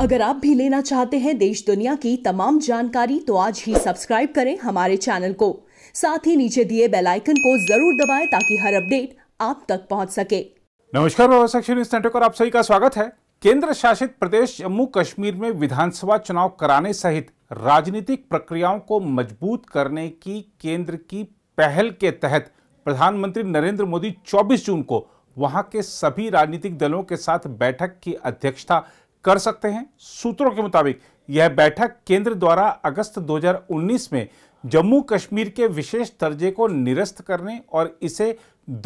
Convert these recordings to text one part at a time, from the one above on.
अगर आप भी लेना चाहते हैं देश दुनिया की तमाम जानकारी तो आज ही सब्सक्राइब करें हमारे चैनल को साथ ही नीचे दिए बेल आइकन को जरूर दबाएं ताकि हर अपडेट आप तक पहुंच सके नमस्कार नेटवर्क और आप सभी का स्वागत है केंद्र शासित प्रदेश जम्मू कश्मीर में विधानसभा चुनाव कराने सहित राजनीतिक प्रक्रियाओं को मजबूत करने की केंद्र की पहल के तहत प्रधानमंत्री नरेंद्र मोदी 24 जून को वहां के सभी राजनीतिक दलों के साथ बैठक की अध्यक्षता कर सकते हैं सूत्रों के मुताबिक यह बैठक केंद्र द्वारा अगस्त 2019 में जम्मू कश्मीर के विशेष दर्जे को निरस्त करने और इसे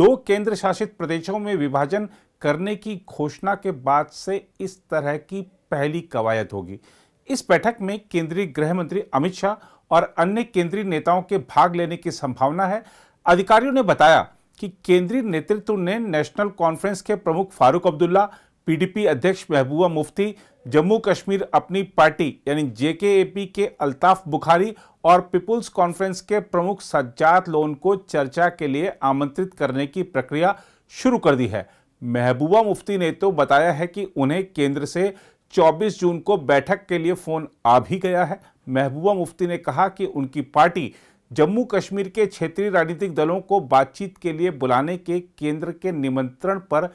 दो केंद्र शासित प्रदेशों में विभाजन करने की घोषणा के बाद से इस तरह की पहली कवायद होगी इस बैठक में केंद्रीय गृह मंत्री अमित शाह और अन्य केंद्रीय नेताओं के भाग लेने की संभावना है अधिकारियों ने बताया कि केंद्रीय नेतृत्व ने नेशनल कॉन्फ्रेंस के प्रमुख फारूक अब्दुल्ला पीडीपी अध्यक्ष महबूबा मुफ्ती जम्मू कश्मीर अपनी पार्टी यानी जेकेएपी के अल्ताफ बुखारी और पीपुल्स कॉन्फ्रेंस के प्रमुख सज्जात लोन को चर्चा के लिए आमंत्रित करने की प्रक्रिया शुरू कर दी है महबूबा मुफ्ती ने तो बताया है कि उन्हें केंद्र से 24 जून को बैठक के लिए फोन आ भी गया है महबूबा मुफ्ती ने कहा कि उनकी पार्टी जम्मू कश्मीर के क्षेत्रीय राजनीतिक दलों को बातचीत के लिए बुलाने के केंद्र के निमंत्रण पर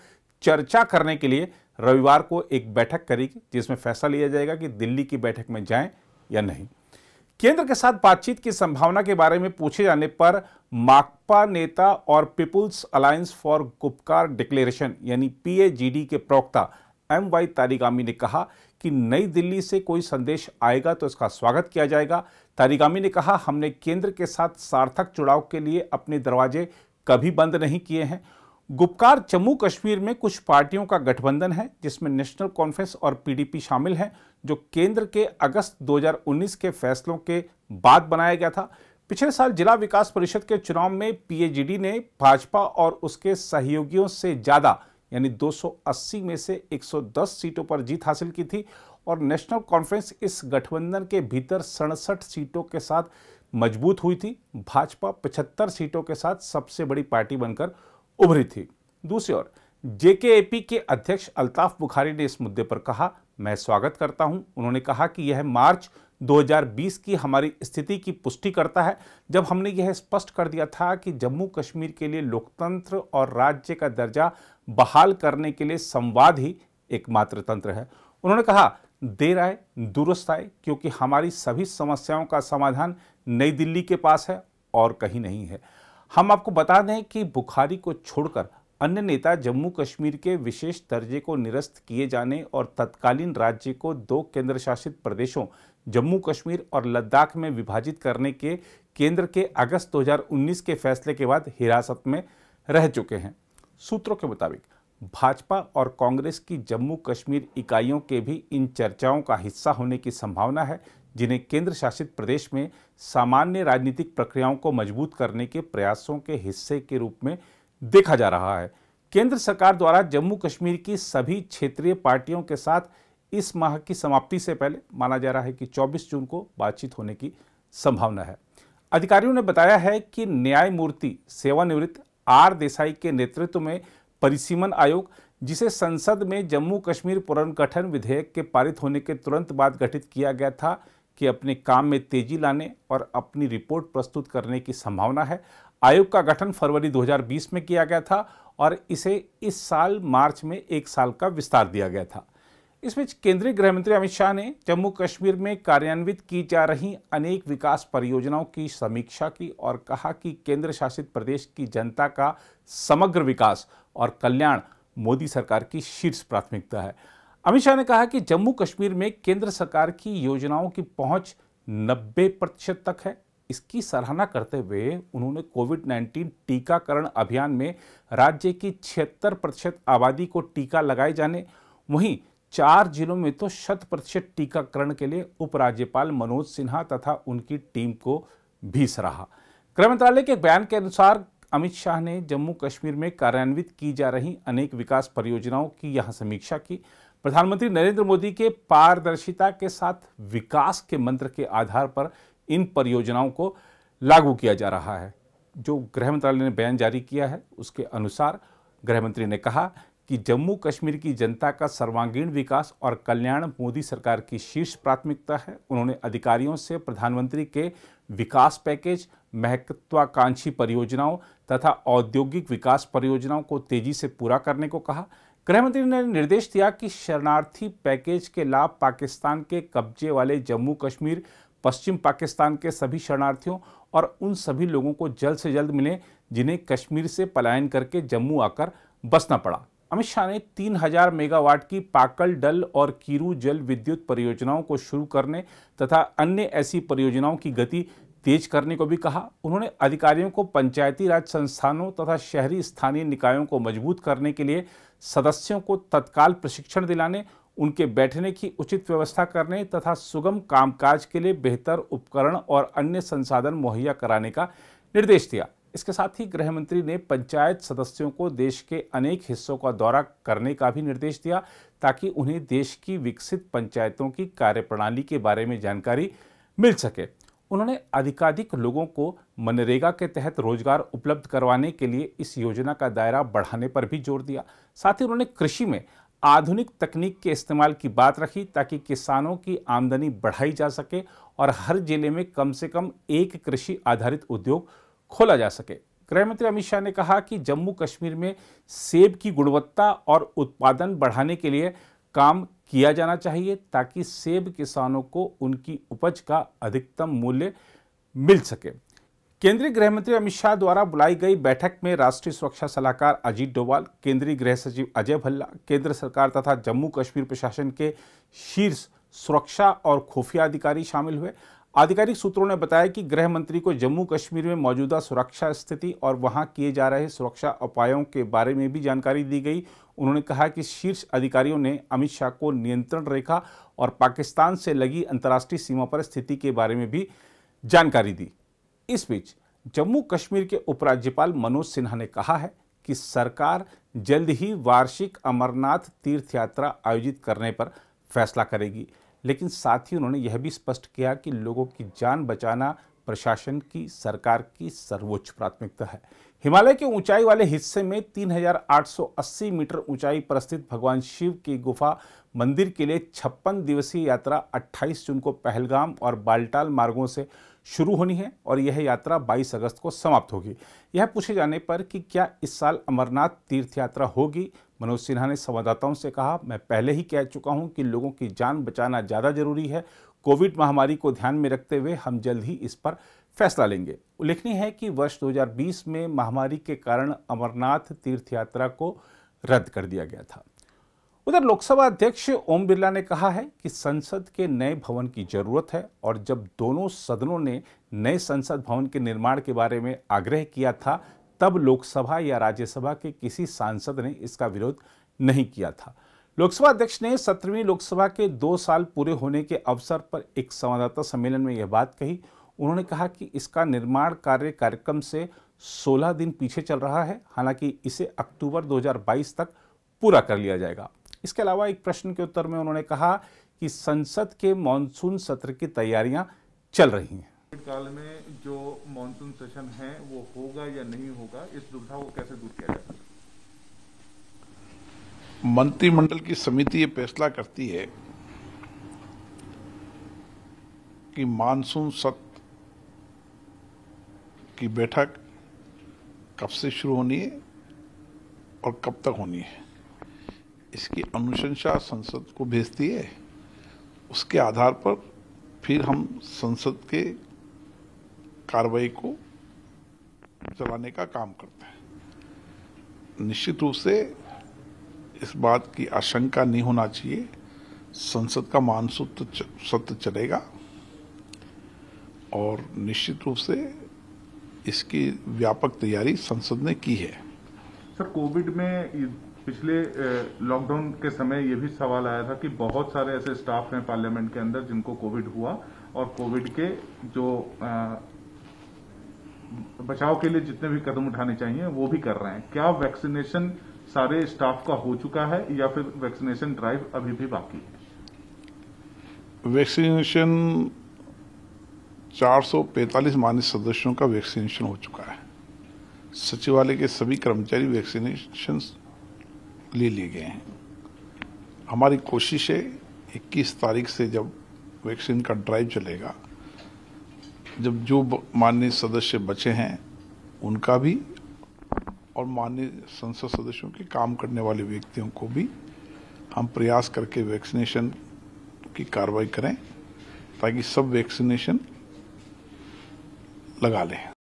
चर्चा करने के लिए रविवार को एक बैठक करेगी जिसमें फैसला लिया जाएगा कि दिल्ली की बैठक में जाएं या नहीं केंद्र के साथ बातचीत की संभावना के बारे में पूछे जाने पर माकपा नेता और Peoples Alliance for Gupkar Declaration यानी पीएजीडी के प्रवक्ता एम वाई तारीगामी ने कहा कि नई दिल्ली से कोई संदेश आएगा तो इसका स्वागत किया जाएगा तारीगामी ने कहा हमने केंद्र के साथ सार्थक चुनाव के लिए अपने दरवाजे कभी बंद नहीं किए हैं गुप्कार जम्मू कश्मीर में कुछ पार्टियों का गठबंधन है जिसमें नेशनल कॉन्फ्रेंस और पीडीपी शामिल हैं जो केंद्र के अगस्त 2019 के फैसलों के बाद बनाया गया था पिछले साल जिला विकास परिषद के चुनाव में पीएजीडी ने भाजपा और उसके सहयोगियों से ज़्यादा यानी 280 में से 110 सीटों पर जीत हासिल की थी और नेशनल कॉन्फ्रेंस इस गठबंधन के भीतर सड़सठ सीटों के साथ मजबूत हुई थी भाजपा 75 सीटों के साथ सबसे बड़ी पार्टी बनकर उभरी थी दूसरी ओर जेकेएपी के अध्यक्ष अल्ताफ बुखारी ने इस मुद्दे पर कहा मैं स्वागत करता हूं उन्होंने कहा कि यह मार्च 2020 की हमारी स्थिति की पुष्टि करता है जब हमने यह स्पष्ट कर दिया था कि जम्मू कश्मीर के लिए लोकतंत्र और राज्य का दर्जा बहाल करने के लिए संवाद ही एकमात्र तंत्र है उन्होंने कहा देर आए दुरुस्त आए क्योंकि हमारी सभी समस्याओं का समाधान नई दिल्ली के पास है और कहीं नहीं है हम आपको बता दें कि बुखारी को छोड़कर अन्य नेता जम्मू कश्मीर के विशेष दर्जे को निरस्त किए जाने और तत्कालीन राज्य को दो केंद्र शासित प्रदेशों जम्मू कश्मीर और लद्दाख में विभाजित करने के केंद्र के अगस्त 2019 के फैसले के बाद हिरासत में रह चुके हैं सूत्रों के मुताबिक भाजपा और कांग्रेस की जम्मू कश्मीर इकाइयों के भी इन चर्चाओं का हिस्सा होने की संभावना है जिन्हें केंद्र शासित प्रदेश में सामान्य राजनीतिक प्रक्रियाओं को मजबूत करने के प्रयासों के हिस्से के रूप में देखा जा रहा है केंद्र सरकार द्वारा जम्मू कश्मीर की सभी क्षेत्रीय पार्टियों के साथ इस माह की समाप्ति से पहले माना जा रहा है कि 24 जून को बातचीत होने की संभावना है अधिकारियों ने बताया है कि न्यायमूर्ति सेवानिवृत्त आर देसाई के नेतृत्व में परिसीमन आयोग जिसे संसद में जम्मू कश्मीर पुनर्गठन विधेयक के पारित होने के तुरंत बाद गठित किया गया था कि अपने काम में तेजी लाने और अपनी रिपोर्ट प्रस्तुत करने की संभावना है आयोग का गठन फरवरी 2020 में किया गया था और इसे इस साल मार्च में एक साल का विस्तार दिया गया था इस बीच केंद्रीय गृह मंत्री अमित शाह ने जम्मू कश्मीर में कार्यान्वित की जा रही अनेक विकास परियोजनाओं की समीक्षा की और कहा कि केंद्र शासित प्रदेश की जनता का समग्र विकास और कल्याण मोदी सरकार की शीर्ष प्राथमिकता है अमित शाह ने कहा कि जम्मू कश्मीर में केंद्र सरकार की योजनाओं की पहुंच 90 प्रतिशत तक है इसकी सराहना करते हुए उन्होंने कोविड 19 टीकाकरण अभियान में राज्य की छिहत्तर प्रतिशत आबादी को टीका लगाए जाने वहीं चार जिलों में तो शत प्रतिशत टीकाकरण के लिए उपराज्यपाल मनोज सिन्हा तथा उनकी टीम को भी सराहा गृह मंत्रालय के बयान के अनुसार अमित शाह ने जम्मू कश्मीर में कार्यान्वित की जा रही अनेक विकास परियोजनाओं की यहां समीक्षा की प्रधानमंत्री नरेंद्र मोदी के पारदर्शिता के साथ विकास के मंत्र के आधार पर इन परियोजनाओं को लागू किया जा रहा है जो गृह मंत्रालय ने बयान जारी किया है उसके अनुसार गृह मंत्री ने कहा कि जम्मू कश्मीर की जनता का सर्वांगीण विकास और कल्याण मोदी सरकार की शीर्ष प्राथमिकता है उन्होंने अधिकारियों से प्रधानमंत्री के विकास पैकेज महत्वाकांक्षी परियोजनाओं तथा औद्योगिक विकास परियोजनाओं को तेजी से पूरा करने को कहा गृहमंत्री ने निर्देश दिया कि शरणार्थी पैकेज के लाभ पाकिस्तान के कब्जे वाले जम्मू कश्मीर पश्चिम पाकिस्तान के सभी शरणार्थियों और उन सभी लोगों को जल्द से जल्द मिले जिन्हें कश्मीर से पलायन करके जम्मू आकर बसना पड़ा अमित शाह ने 3000 मेगावाट की पाकल डल और कीरू जल विद्युत परियोजनाओं को शुरू करने तथा अन्य ऐसी परियोजनाओं की गति तेज करने को भी कहा उन्होंने अधिकारियों को पंचायती राज संस्थानों तथा शहरी स्थानीय निकायों को मजबूत करने के लिए सदस्यों को तत्काल प्रशिक्षण दिलाने उनके बैठने की उचित व्यवस्था करने तथा सुगम कामकाज के लिए बेहतर उपकरण और अन्य संसाधन मुहैया कराने का निर्देश दिया इसके साथ ही गृह मंत्री ने पंचायत सदस्यों को देश के अनेक हिस्सों का दौरा करने का भी निर्देश दिया ताकि उन्हें देश की विकसित पंचायतों की कार्यप्रणाली के बारे में जानकारी मिल सके उन्होंने अधिकाधिक लोगों को मनरेगा के तहत रोजगार उपलब्ध करवाने के लिए इस योजना का दायरा बढ़ाने पर भी जोर दिया साथ ही उन्होंने कृषि में आधुनिक तकनीक के इस्तेमाल की बात रखी ताकि किसानों की आमदनी बढ़ाई जा सके और हर जिले में कम से कम एक कृषि आधारित उद्योग खोला जा सके गृह मंत्री अमित शाह ने कहा कि जम्मू कश्मीर में सेब की गुणवत्ता और उत्पादन बढ़ाने के लिए काम किया जाना चाहिए ताकि सेब किसानों को उनकी उपज का अधिकतम मूल्य मिल सके केंद्रीय गृह मंत्री अमित शाह द्वारा बुलाई गई बैठक में राष्ट्रीय सुरक्षा सलाहकार अजीत डोवाल केंद्रीय गृह सचिव अजय भल्ला केंद्र सरकार तथा जम्मू कश्मीर प्रशासन के शीर्ष सुरक्षा और खुफिया अधिकारी शामिल हुए आधिकारिक सूत्रों ने बताया कि गृह मंत्री को जम्मू कश्मीर में मौजूदा सुरक्षा स्थिति और वहां किए जा रहे सुरक्षा उपायों के बारे में भी जानकारी दी गई उन्होंने कहा कि शीर्ष अधिकारियों ने अमित शाह को नियंत्रण रेखा और पाकिस्तान से लगी अंतर्राष्ट्रीय सीमा पर स्थिति के बारे में भी जानकारी दी इस बीच जम्मू कश्मीर के उपराज्यपाल मनोज सिन्हा ने कहा है कि सरकार जल्द ही वार्षिक अमरनाथ तीर्थ यात्रा आयोजित करने पर फैसला करेगी लेकिन साथ ही उन्होंने यह भी स्पष्ट किया कि लोगों की जान बचाना प्रशासन की सरकार की सर्वोच्च प्राथमिकता है हिमालय के ऊंचाई वाले हिस्से में 3,880 मीटर ऊंचाई पर स्थित भगवान शिव की गुफा मंदिर के लिए छप्पन दिवसीय यात्रा 28 जून को पहलगाम और बालटाल मार्गों से शुरू होनी है और यह यात्रा 22 अगस्त को समाप्त होगी यह पूछे जाने पर कि क्या इस साल अमरनाथ तीर्थ यात्रा होगी मनोज सिन्हा ने संवाददाताओं से कहा मैं पहले ही कह चुका हूं कि लोगों की जान बचाना ज़्यादा जरूरी है कोविड महामारी को ध्यान में रखते हुए हम जल्द ही इस पर फैसला लेंगे उल्लेखनीय है कि वर्ष 2020 में महामारी के कारण अमरनाथ तीर्थ यात्रा को रद्द कर दिया गया था उधर लोकसभा अध्यक्ष ओम बिरला ने कहा है कि संसद के नए भवन की जरूरत है और जब दोनों सदनों ने नए संसद भवन के निर्माण के बारे में आग्रह किया था तब लोकसभा या राज्यसभा के किसी सांसद ने इसका विरोध नहीं किया था लोकसभा अध्यक्ष ने सत्रहवीं लोकसभा के दो साल पूरे होने के अवसर पर एक संवाददाता सम्मेलन में यह बात कही उन्होंने कहा कि इसका निर्माण कार्य कार्यक्रम से 16 दिन पीछे चल रहा है हालांकि इसे अक्टूबर 2022 तक पूरा कर लिया जाएगा इसके अलावा एक प्रश्न के उत्तर में उन्होंने कहा कि संसद के मानसून सत्र की तैयारियां चल रही हैं कोविड काल में जो मानसून सेशन है वो होगा या नहीं होगा इस दुविधा को कैसे दूर किया जा सकता मंत्रिमंडल की समिति ये फैसला करती है कि मानसून सत्र की बैठक कब से शुरू होनी है और कब तक होनी है इसकी अनुशंसा संसद को भेजती है उसके आधार पर फिर हम संसद के कार्रवाई को चलाने का काम करता है निश्चित रूप से इस बात की आशंका नहीं होना चाहिए संसद का मानसूत्र सत्र चलेगा और निश्चित रूप से इसकी व्यापक तैयारी संसद ने की है सर कोविड में पिछले लॉकडाउन के समय ये भी सवाल आया था कि बहुत सारे ऐसे स्टाफ हैं पार्लियामेंट के अंदर जिनको कोविड हुआ और कोविड के जो बचाव के लिए जितने भी कदम उठाने चाहिए वो भी कर रहे हैं क्या वैक्सीनेशन सारे स्टाफ का हो चुका है या फिर वैक्सीनेशन ड्राइव अभी भी बाकी है वैक्सीनेशन 445 मानव सदस्यों का वैक्सीनेशन हो चुका है सचिवालय के सभी कर्मचारी वैक्सीनेशन ले लिए गए हैं हमारी कोशिश है 21 तारीख से जब वैक्सीन का ड्राइव चलेगा जब जो माननीय सदस्य बचे हैं उनका भी और माननीय संसद सदस्यों के काम करने वाले व्यक्तियों को भी हम प्रयास करके वैक्सीनेशन की कार्रवाई करें ताकि सब वैक्सीनेशन लगा लें